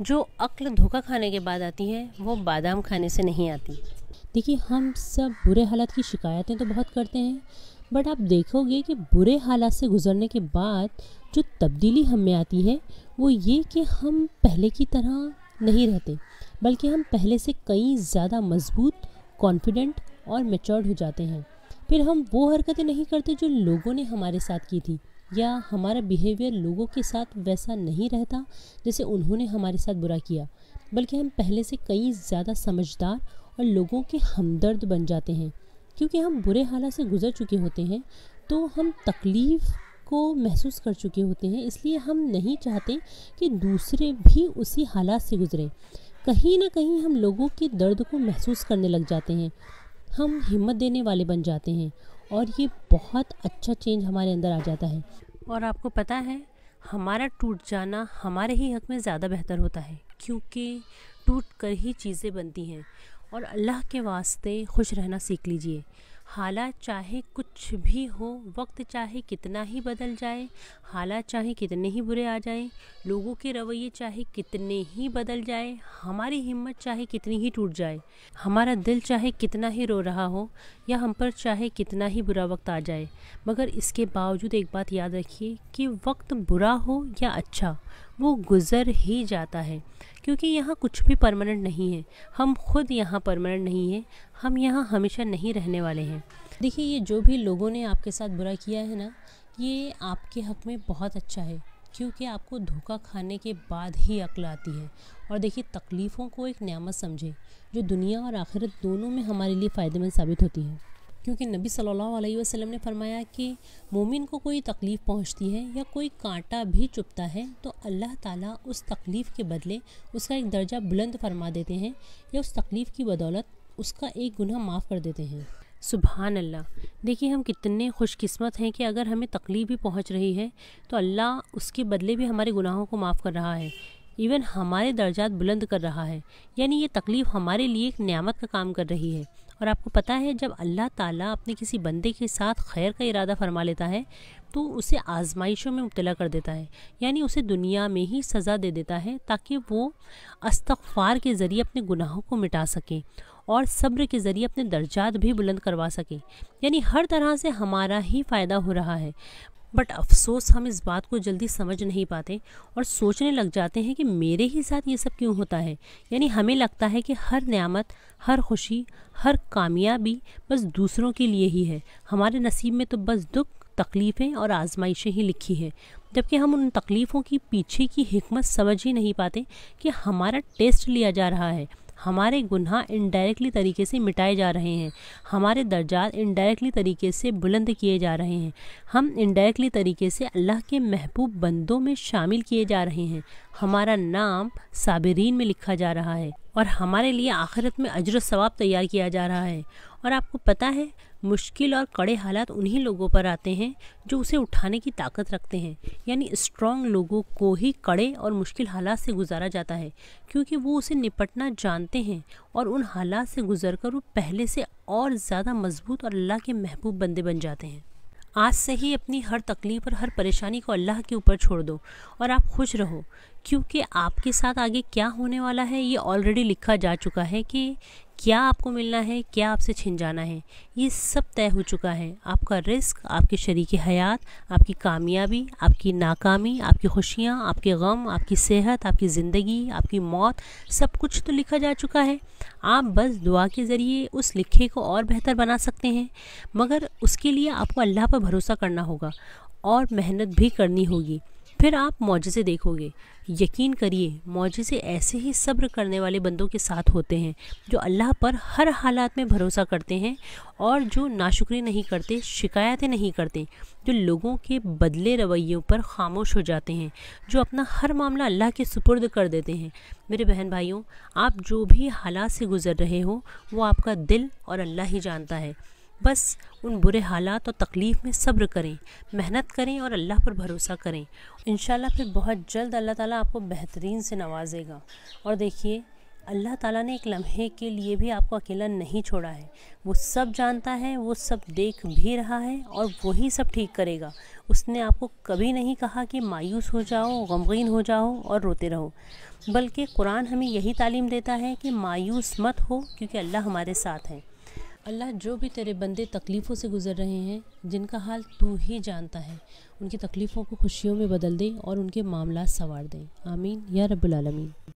जो अक्ल धोखा खाने के बाद आती है वो बादाम खाने से नहीं आती देखिए हम सब बुरे हालात की शिकायतें तो बहुत करते हैं बट आप देखोगे कि बुरे हालात से गुजरने के बाद जो तब्दीली हम में आती है वो ये कि हम पहले की तरह नहीं रहते बल्कि हम पहले से कई ज़्यादा मजबूत कॉन्फिडेंट और मेचोर्ड हो जाते हैं फिर हम वो हरकतें नहीं करते जो लोगों ने हमारे साथ की थी या हमारा बिहेवियर लोगों के साथ वैसा नहीं रहता जैसे उन्होंने हमारे साथ बुरा किया बल्कि हम पहले से कई ज़्यादा समझदार और लोगों के हमदर्द बन जाते हैं क्योंकि हम बुरे हालात से गुज़र चुके होते हैं तो हम तकलीफ़ को महसूस कर चुके होते हैं इसलिए हम नहीं चाहते कि दूसरे भी उसी हालात से गुज़रें कहीं ना कहीं हम लोगों के दर्द को महसूस करने लग जाते हैं हम हिम्मत देने वाले बन जाते हैं और ये बहुत अच्छा चेंज हमारे अंदर आ जाता है और आपको पता है हमारा टूट जाना हमारे ही हक में ज़्यादा बेहतर होता है क्योंकि टूट कर ही चीज़ें बनती हैं और अल्लाह के वास्ते खुश रहना सीख लीजिए हालात चाहे कुछ भी हो वक्त चाहे कितना ही बदल जाए हालात चाहे कितने ही बुरे आ जाएं लोगों के रवैये चाहे कितने ही बदल जाए हमारी हिम्मत चाहे कितनी ही टूट जाए हमारा दिल चाहे कितना ही रो रहा हो या हम पर चाहे कितना ही बुरा वक्त आ जाए मगर इसके बावजूद एक बात याद रखिए कि वक्त बुरा हो या अच्छा वो गुज़र ही जाता है क्योंकि यहाँ कुछ भी परमानेंट नहीं है हम खुद यहाँ परमानेंट नहीं है हम यहाँ हमेशा नहीं रहने वाले हैं देखिए ये जो भी लोगों ने आपके साथ बुरा किया है ना ये आपके हक़ में बहुत अच्छा है क्योंकि आपको धोखा खाने के बाद ही अक्ल आती है और देखिए तकलीफ़ों को एक नियामत समझें जो दुनिया और आखिरत दोनों में हमारे लिए फ़ायदेमंद साबित होती है क्योंकि नबी सल्लल्लाहु अलैहि वसल्लम ने फरमाया कि मोमिन को कोई तकलीफ़ पहुंचती है या कोई कांटा भी चुपता है तो अल्लाह ताला उस तकलीफ़ के बदले उसका एक दर्जा बुलंद फरमा देते हैं या उस तकलीफ़ की बदौलत उसका एक गुना माफ़ कर देते हैं सुबहान अल्लाह देखिए हम कितने खुशकस्मत हैं कि अगर हमें तकलीफ़ भी पहुँच रही है तो अल्लाह उसके बदले भी हमारे गुनाहों को माफ़ कर रहा है इवन हमारे दर्जात बुलंद कर रहा है यानी ये तकलीफ़ हमारे लिए एक नियामत का काम कर रही है और आपको पता है जब अल्लाह ताला अपने किसी बंदे के साथ खैर का इरादा फरमा लेता है तो उसे आजमाइशों में मुबला कर देता है यानी उसे दुनिया में ही सज़ा दे देता है ताकि वो अस्तफ़ार के ज़रिए अपने गुनाहों को मिटा सके और सब्र के ज़रिए अपने दर्जात भी बुलंद करवा सके यानी हर तरह से हमारा ही फ़ायदा हो रहा है बट अफसोस हम इस बात को जल्दी समझ नहीं पाते और सोचने लग जाते हैं कि मेरे ही साथ ये सब क्यों होता है यानी हमें लगता है कि हर नियामत हर खुशी हर कामयाबी बस दूसरों के लिए ही है हमारे नसीब में तो बस दुख तकलीफ़ें और आजमाइशें ही लिखी हैं जबकि हम उन तकलीफ़ों की पीछे की हमत समझ ही नहीं पाते कि हमारा टेस्ट लिया जा रहा है हमारे गुनाह इनडायरेक्टली तरीके से मिटाए जा रहे हैं हमारे दर्जात इनडायरेक्टली तरीके से बुलंद किए जा रहे हैं हम इनडायरेक्टली तरीके से अल्लाह के महबूब बंदों में शामिल किए जा रहे हैं हमारा नाम साबरीन में लिखा जा रहा है और हमारे लिए आखिरत में अजर सवाब तैयार किया जा रहा है और आपको पता है मुश्किल और कड़े हालात उन्हीं लोगों पर आते हैं जो उसे उठाने की ताकत रखते हैं यानी स्ट्रांग लोगों को ही कड़े और मुश्किल हालात से गुजारा जाता है क्योंकि वो उसे निपटना जानते हैं और उन हालात से गुजर कर वो पहले से और ज़्यादा मजबूत और अल्लाह के महबूब बंदे बन जाते हैं आज से ही अपनी हर तकलीफ और हर परेशानी को अल्लाह के ऊपर छोड़ दो और आप खुश रहो क्योंकि आपके साथ आगे क्या होने वाला है ये ऑलरेडी लिखा जा चुका है कि क्या आपको मिलना है क्या आपसे छिन जाना है ये सब तय हो चुका है आपका रिस्क आपके शरीक हयात आपकी कामयाबी आपकी नाकामी आपकी खुशियाँ आपके गम आपकी सेहत आपकी ज़िंदगी आपकी मौत सब कुछ तो लिखा जा चुका है आप बस दुआ के ज़रिए उस लिखे को और बेहतर बना सकते हैं मगर उसके लिए आपको अल्लाह पर भरोसा करना होगा और मेहनत भी करनी होगी फिर आप मुआजे देखोगे यकीन करिए मुआजे ऐसे ही सब्र करने वाले बंदों के साथ होते हैं जो अल्लाह पर हर हालात में भरोसा करते हैं और जो नाशुक्री नहीं करते शिकायतें नहीं करते जो लोगों के बदले रवैयों पर खामोश हो जाते हैं जो अपना हर मामला अल्लाह के सुपुर्द कर देते हैं मेरे बहन भाइयों आप जो भी हालात से गुज़र रहे हो वो आपका दिल और अल्लाह ही जानता है बस उन बुरे हालात और तकलीफ़ में सब्र करें मेहनत करें और अल्लाह पर भरोसा करें इन फिर बहुत जल्द अल्लाह ताला आपको बेहतरीन से नवाजेगा और देखिए अल्लाह ताला ने एक लम्हे के लिए भी आपको अकेला नहीं छोड़ा है वो सब जानता है वो सब देख भी रहा है और वही सब ठीक करेगा उसने आपको कभी नहीं कहा कि मायूस हो जाओ गमगीन हो जाओ और रोते रहो बल्कि कुरान हमें यही तालीम देता है कि मायूस मत हो क्योंकि अल्लाह हमारे साथ हैं अल्लाह जो भी तेरे बंदे तकलीफ़ों से गुज़र रहे हैं जिनका हाल तू ही जानता है उनकी तकलीफ़ों को खुशियों में बदल दे और उनके मामला संवार दे आमीन या रब्बुल आलमीन